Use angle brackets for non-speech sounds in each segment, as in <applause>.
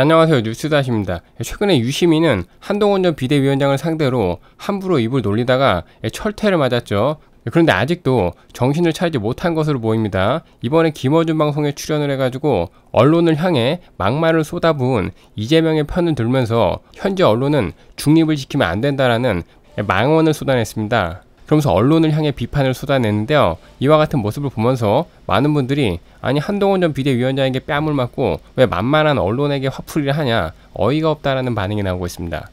안녕하세요 뉴스다시입니다. 최근에 유시민은 한동훈 전 비대위원장을 상대로 함부로 입을 놀리다가 철퇴를 맞았죠. 그런데 아직도 정신을 차리지 못한 것으로 보입니다. 이번에 김어준 방송에 출연을 해가지고 언론을 향해 막말을 쏟아부은 이재명의 편을 들면서 현재 언론은 중립을 지키면 안 된다라는 망언을 쏟아냈습니다. 그러면서 언론을 향해 비판을 쏟아내는데요. 이와 같은 모습을 보면서 많은 분들이 아니 한동훈 전 비대위원장에게 뺨을 맞고 왜 만만한 언론에게 화풀이를 하냐 어이가 없다라는 반응이 나오고 있습니다.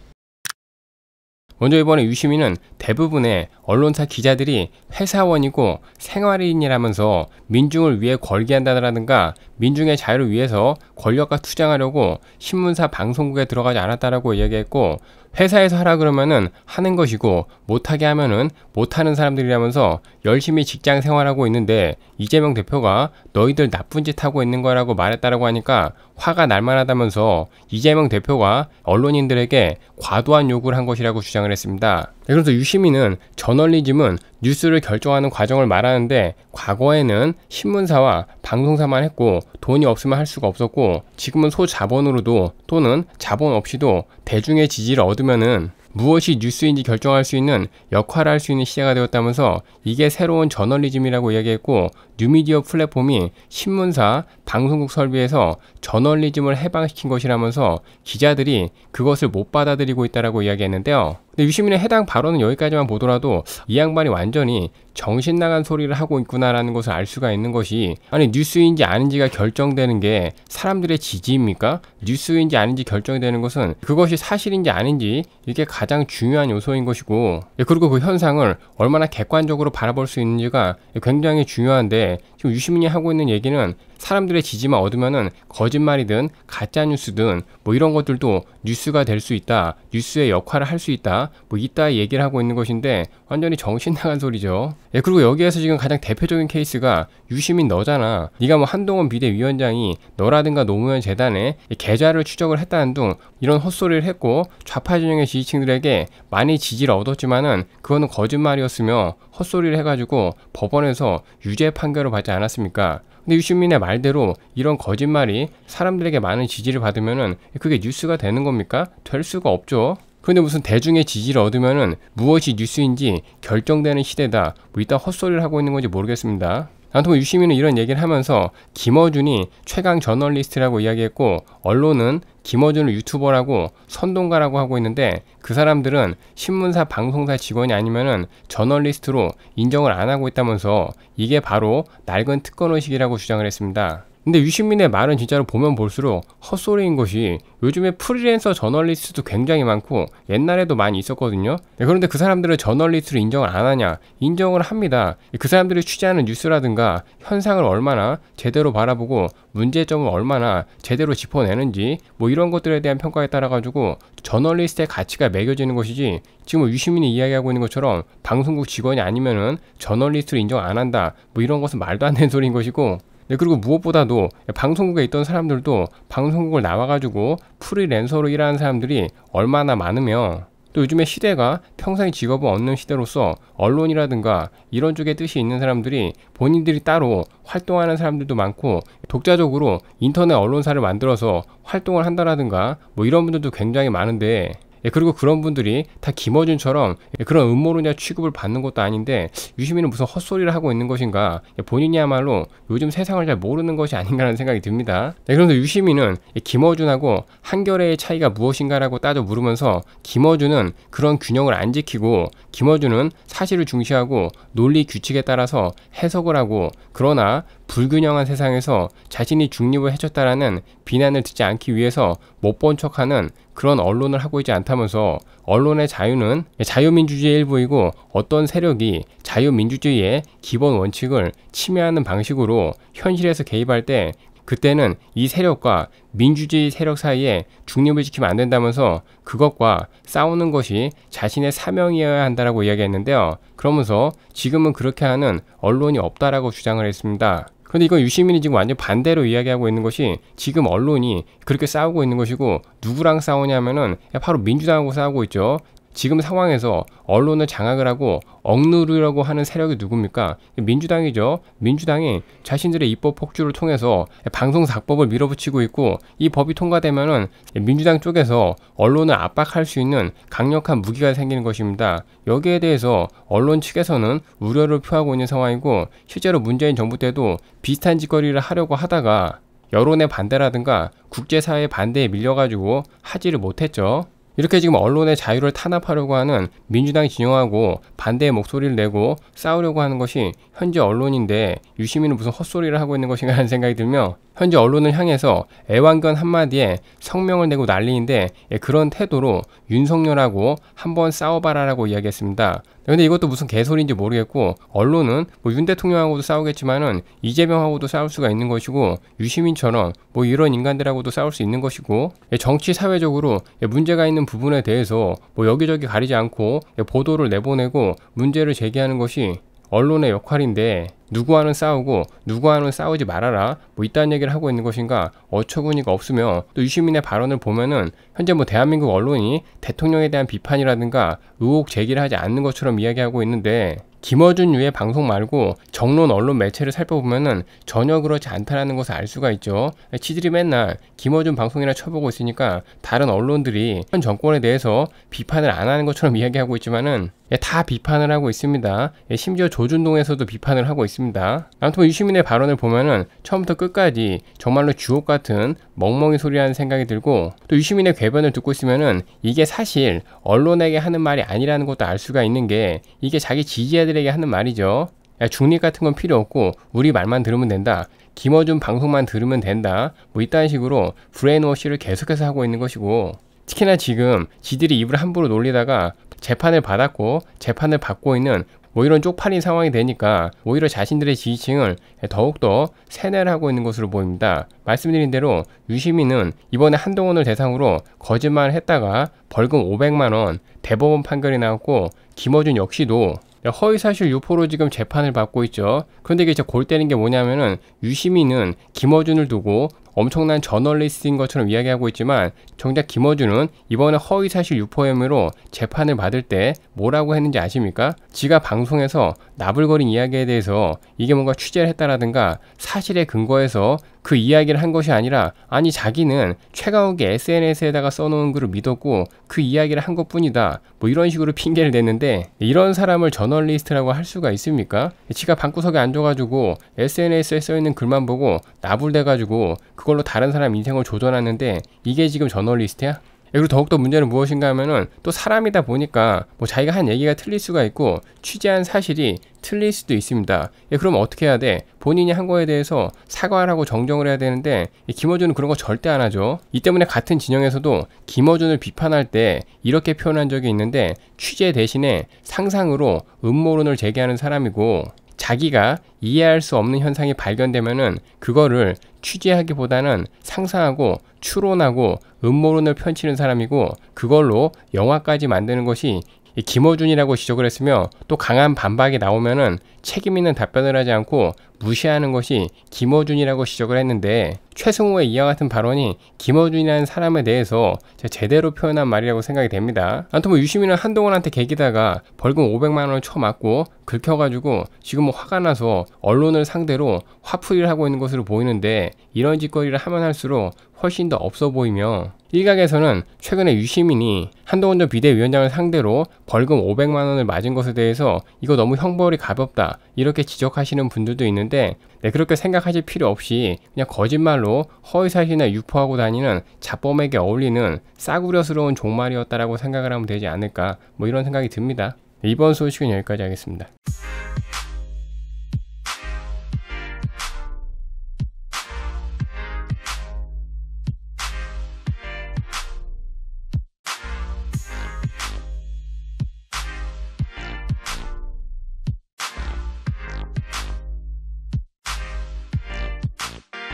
먼저 이번에 유시민은 대부분의 언론사 기자들이 회사원이고 생활인이라면서 민중을 위해 걸게 한다라든가 민중의 자유를 위해서 권력과 투쟁하려고 신문사 방송국에 들어가지 않았다라고 이야기했고 회사에서 하라 그러면은 하는 것이고 못하게 하면은 못하는 사람들이라면서 열심히 직장 생활하고 있는데 이재명 대표가 너희들 나쁜 짓 하고 있는 거라고 말했다라고 하니까 화가 날만하다면서 이재명 대표가 언론인들에게 과도한 요구를 한 것이라고 주장을 했습니다. 네, 그래서 유시민은 저널리즘은 뉴스를 결정하는 과정을 말하는데 과거에는 신문사와 방송사만 했고 돈이 없으면 할 수가 없었고 지금은 소자본으로도 또는 자본 없이도 대중의 지지를 얻으면은 무엇이 뉴스인지 결정할 수 있는 역할을 할 수 있는 시대가 되었다면서 이게 새로운 저널리즘이라고 이야기했고 뉴미디어 플랫폼이 신문사, 방송국 설비에서 저널리즘을 해방시킨 것이라면서 기자들이 그것을 못 받아들이고 있다라고 이야기했는데요. 근데 유시민의 해당 발언은 여기까지만 보더라도 이 양반이 완전히 정신 나간 소리를 하고 있구나라는 것을 알 수가 있는 것이 아니 뉴스인지 아닌지가 결정되는 게 사람들의 지지입니까? 뉴스인지 아닌지 결정되는 것은 그것이 사실인지 아닌지 이게 가장 중요한 요소인 것이고 예, 그리고 그 현상을 얼마나 객관적으로 바라볼 수 있는지가 굉장히 중요한데 Okay 지금 유시민이 하고 있는 얘기는 사람들의 지지만 얻으면은 거짓말이든 가짜 뉴스든 뭐 이런 것들도 뉴스가 될 수 있다. 뉴스의 역할을 할 수 있다. 뭐 이따 얘기를 하고 있는 것인데 완전히 정신 나간 소리죠. 예, 그리고 여기에서 지금 가장 대표적인 케이스가 유시민 너잖아. 네가 뭐 한동훈 비대위원장이 너라든가 노무현 재단에 계좌를 추적을 했다는 등 이런 헛소리를 했고 좌파 진영의 지지층들에게 많이 지지를 얻었지만은 그거는 거짓말이었으며 헛소리를 해가지고 법원에서 유죄 판결을 받지 하지 않았습니까? 근데 유시민의 말대로 이런 거짓말이 사람들에게 많은 지지를 받으면은 그게 뉴스가 되는 겁니까? 될 수가 없죠. 그런데 무슨 대중의 지지를 얻으면은 무엇이 뉴스인지 결정되는 시대다. 뭐 이따 헛소리를 하고 있는 건지 모르겠습니다. 아무튼 뭐 유시민은 이런 얘기를 하면서 김어준이 최강 저널리스트라고 이야기했고 언론은 김어준을 유튜버라고 선동가라고 하고 있는데 그 사람들은 신문사 방송사 직원이 아니면은 저널리스트로 인정을 안 하고 있다면서 이게 바로 낡은 특권 의식이라고 주장을 했습니다. 근데 유시민의 말은 진짜로 보면 볼수록 헛소리인 것이 요즘에 프리랜서 저널리스트도 굉장히 많고 옛날에도 많이 있었거든요. 네, 그런데 그 사람들을 저널리스트로 인정을 안 하냐? 인정을 합니다. 그 사람들이 취재하는 뉴스라든가 현상을 얼마나 제대로 바라보고 문제점을 얼마나 제대로 짚어내는지 뭐 이런 것들에 대한 평가에 따라 가지고 저널리스트의 가치가 매겨지는 것이지 지금 유시민이 이야기하고 있는 것처럼 방송국 직원이 아니면은 저널리스트로 인정 안 한다 뭐 이런 것은 말도 안 되는 소리인 것이고 네, 그리고 무엇보다도 방송국에 있던 사람들도 방송국을 나와가지고 프리랜서로 일하는 사람들이 얼마나 많으며 또 요즘에 시대가 평생 직업을 얻는 시대로서 언론이라든가 이런 쪽에 뜻이 있는 사람들이 본인들이 따로 활동하는 사람들도 많고 독자적으로 인터넷 언론사를 만들어서 활동을 한다라든가 뭐 이런 분들도 굉장히 많은데 예, 그리고 그런 분들이 다 김어준처럼 예, 그런 음모론자 취급을 받는 것도 아닌데 유시민은 무슨 헛소리를 하고 있는 것인가 예, 본인이야말로 요즘 세상을 잘 모르는 것이 아닌가라는 생각이 듭니다. 네, 그래서 유시민은 김어준하고 한결의 차이가 무엇인가라고 따져 물으면서 김어준은 그런 균형을 안 지키고 김어준은 사실을 중시하고 논리 규칙에 따라서 해석을 하고 그러나 불균형한 세상에서 자신이 중립을 해쳤다라는 비난을 듣지 않기 위해서 못 본 척하는 그런 언론을 하고 있지 않다면서 언론의 자유는 자유민주주의의 일부이고 어떤 세력이 자유민주주의의 기본 원칙을 침해하는 방식으로 현실에서 개입할 때 그때는 이 세력과 민주주의 세력 사이에 중립을 지키면 안 된다면서 그것과 싸우는 것이 자신의 사명이어야 한다라고 이야기했는데요. 그러면서 지금은 그렇게 하는 언론이 없다라고 주장을 했습니다. 그런데 이건 유시민이 지금 완전 반대로 이야기하고 있는 것이 지금 언론이 그렇게 싸우고 있는 것이고 누구랑 싸우냐면은 바로 민주당하고 싸우고 있죠. 지금 상황에서 언론을 장악을 하고 억누르려고 하는 세력이 누굽니까? 민주당이죠. 민주당이 자신들의 입법 폭주를 통해서 방송사법을 밀어붙이고 있고 이 법이 통과되면은 민주당 쪽에서 언론을 압박할 수 있는 강력한 무기가 생기는 것입니다. 여기에 대해서 언론 측에서는 우려를 표하고 있는 상황이고 실제로 문재인 정부 때도 비슷한 짓거리를 하려고 하다가 여론의 반대라든가 국제사회의 반대에 밀려가지고 하지를 못했죠. 이렇게 지금 언론의 자유를 탄압하려고 하는 민주당 이 진영하고 반대의 목소리를 내고 싸우려고 하는 것이 현재 언론인데 유시민은 무슨 헛소리를 하고 있는 것인가 하는 <laughs> 생각이 들며 현재 언론을 향해서 애완견 한마디에 성명을 내고 난리인데 예, 그런 태도로 윤석열하고 한번 싸워봐라라고 이야기했습니다. 근데 이것도 무슨 개소리인지 모르겠고 언론은 뭐 윤 대통령하고도 싸우겠지만은 이재명하고도 싸울 수가 있는 것이고 유시민처럼 뭐 이런 인간들하고도 싸울 수 있는 것이고 예, 정치 사회적으로 예, 문제가 있는 부분에 대해서 뭐 여기저기 가리지 않고 예, 보도를 내보내고 문제를 제기하는 것이 언론의 역할인데 누구와는 싸우고 누구와는 싸우지 말아라 뭐 이딴 얘기를 하고 있는 것인가 어처구니가 없으며 또 유시민의 발언을 보면은 현재 뭐 대한민국 언론이 대통령에 대한 비판이라든가 의혹 제기를 하지 않는 것처럼 이야기하고 있는데 김어준 유의 방송 말고 정론 언론 매체를 살펴보면은 전혀 그렇지 않다라는 것을 알 수가 있죠. 치들이 맨날 김어준 방송이나 쳐보고 있으니까 다른 언론들이 현 정권에 대해서 비판을 안 하는 것처럼 이야기하고 있지만은 예, 다 비판을 하고 있습니다. 예, 심지어 조준동에서도 비판을 하고 있습니다. 있습니다. 아무튼 유시민의 발언을 보면은 처음부터 끝까지 정말로 주옥 같은 멍멍이 소리라는 생각이 들고 또 유시민의 궤변을 듣고 있으면은 이게 사실 언론에게 하는 말이 아니라는 것도 알 수가 있는 게 이게 자기 지지자들에게 하는 말이죠. 야, 중립 같은 건 필요 없고 우리 말만 들으면 된다. 김어준 방송만 들으면 된다. 뭐 이딴 식으로 브레인워시를 계속해서 하고 있는 것이고 특히나 지금 지들이 입을 함부로 놀리다가 재판을 받았고 재판을 받고 있는 뭐 이런 쪽팔린 상황이 되니까 오히려 자신들의 지지층을 더욱더 세뇌를 하고 있는 것으로 보입니다. 말씀드린 대로 유시민은 이번에 한동훈을 대상으로 거짓말을 했다가 벌금 500만원 대법원 판결이 나왔고 김어준 역시도 허위사실 유포로 지금 재판을 받고 있죠. 그런데 이게 골 때리는 게 뭐냐면은 유시민은 김어준을 두고 엄청난 저널리스트인 것처럼 이야기하고 있지만 정작 김어준은 이번에 허위사실 유포 혐의로 재판을 받을 때 뭐라고 했는지 아십니까? 지가 방송에서 나불거린 이야기에 대해서 이게 뭔가 취재를 했다라든가 사실에 근거해서 그 이야기를 한 것이 아니라 아니 자기는 최강욱이 SNS에다가 써놓은 글을 믿었고 그 이야기를 한 것뿐이다 뭐 이런 식으로 핑계를 댔는데 이런 사람을 저널리스트라고 할 수가 있습니까? 지가 방구석에 앉아가지고 SNS에 써있는 글만 보고 나불대가지고 그걸로 다른 사람 인생을 조져하는데 이게 지금 저널리스트야? 예, 그리고 더욱더 문제는 무엇인가 하면은 또 사람이다 보니까 뭐 자기가 한 얘기가 틀릴 수가 있고 취재한 사실이 틀릴 수도 있습니다. 예, 그럼 어떻게 해야 돼? 본인이 한 거에 대해서 사과를 하고 정정을 해야 되는데 김어준은 그런 거 절대 안 하죠. 이 때문에 같은 진영에서도 김어준을 비판할 때 이렇게 표현한 적이 있는데 취재 대신에 상상으로 음모론을 제기하는 사람이고 자기가 이해할 수 없는 현상이 발견되면은 그거를 취재하기보다는 상상하고 추론하고 음모론을 펼치는 사람이고 그걸로 영화까지 만드는 것이 김어준이라고 지적을 했으며 또 강한 반박이 나오면은 책임 있는 답변을 하지 않고 무시하는 것이 김어준이라고 지적을 했는데 최승호의 이와 같은 발언이 김어준이라는 사람에 대해서 제대로 표현한 말이라고 생각이 됩니다. 아무튼 뭐 유시민은 한동훈한테 개기다가 벌금 500만 원을 쳐맞고 긁혀가지고 지금 뭐 화가 나서 언론을 상대로 화풀이를 하고 있는 것으로 보이는데 이런 짓거리를 하면 할수록 훨씬 더 없어 보이며 일각에서는 최근에 유시민이 한동훈 전 비대위원장을 상대로 벌금 500만 원을 맞은 것에 대해서 이거 너무 형벌이 가볍다 이렇게 지적하시는 분들도 있는데 네, 그렇게 생각하실 필요 없이 그냥 거짓말로 허위사실이나 유포하고 다니는 자범에게 어울리는 싸구려스러운 종말이었다라고 생각을 하면 되지 않을까 뭐 이런 생각이 듭니다. 이번 소식은 여기까지 하겠습니다.